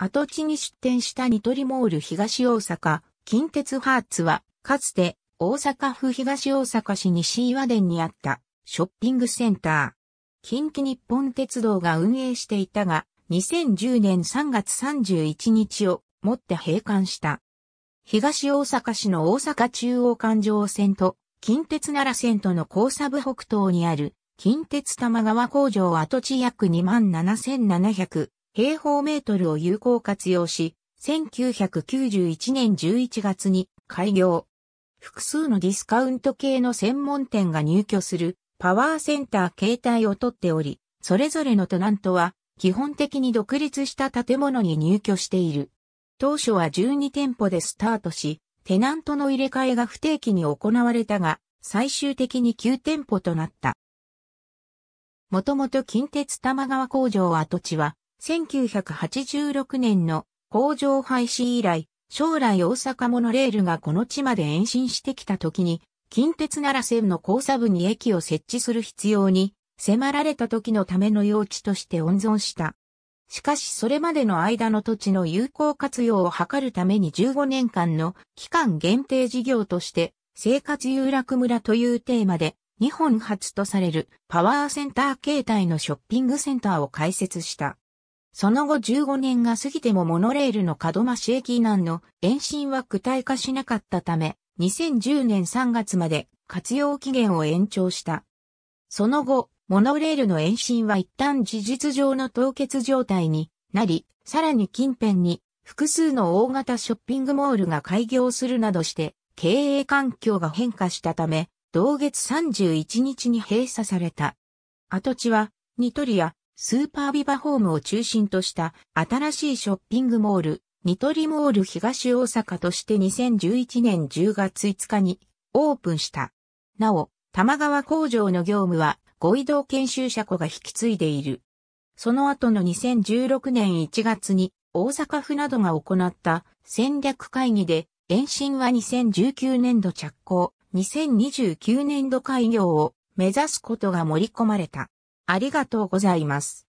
跡地に出店したニトリモール東大阪、近鉄ハーツは、かつて大阪府東大阪市西岩田にあったショッピングセンター。近畿日本鉄道が運営していたが、2010年3月31日をもって閉館した。東大阪市の大阪中央環状線と近鉄奈良線との交差部北東にある近鉄玉川工場跡地約2万7700平方メートルを有効活用し、1991年11月に開業。複数のディスカウント系の専門店が入居するパワーセンター形態をとっており、それぞれのトナントは基本的に独立した建物に入居している。当初は12店舗でスタートし、テナントの入れ替えが不定期に行われたが、最終的に9店舗となった。もともと近鉄玉川工場跡地は1986年の工場廃止以来、将来大阪モノレールがこの地まで延伸してきた時に、近鉄奈良線の交差部に駅を設置する必要に迫られた時のための用地として温存した。しかしそれまでの間の土地の有効活用を図るために15年間の期間限定事業として生活遊楽村というテーマで日本初とされるパワーセンター形態のショッピングセンターを開設した。その後15年が過ぎてもモノレールの門増駅以南の延伸は具体化しなかったため、2010年3月まで活用期限を延長した。その後、モノレールの延伸は一旦事実上の凍結状態になり、さらに近辺に複数の大型ショッピングモールが開業するなどして、経営環境が変化したため、同月31日に閉鎖された。跡地は、ニトリやスーパービバホームを中心とした新しいショッピングモール、ニトリモール東大阪として2011年10月5日にオープンした。なお、玉川工場の業務はご移動研修車庫が引き継いでいる。その後の2016年1月に大阪府などが行った戦略会議で延伸は2019年度着工、2029年度開業を目指すことが盛り込まれた。ありがとうございます。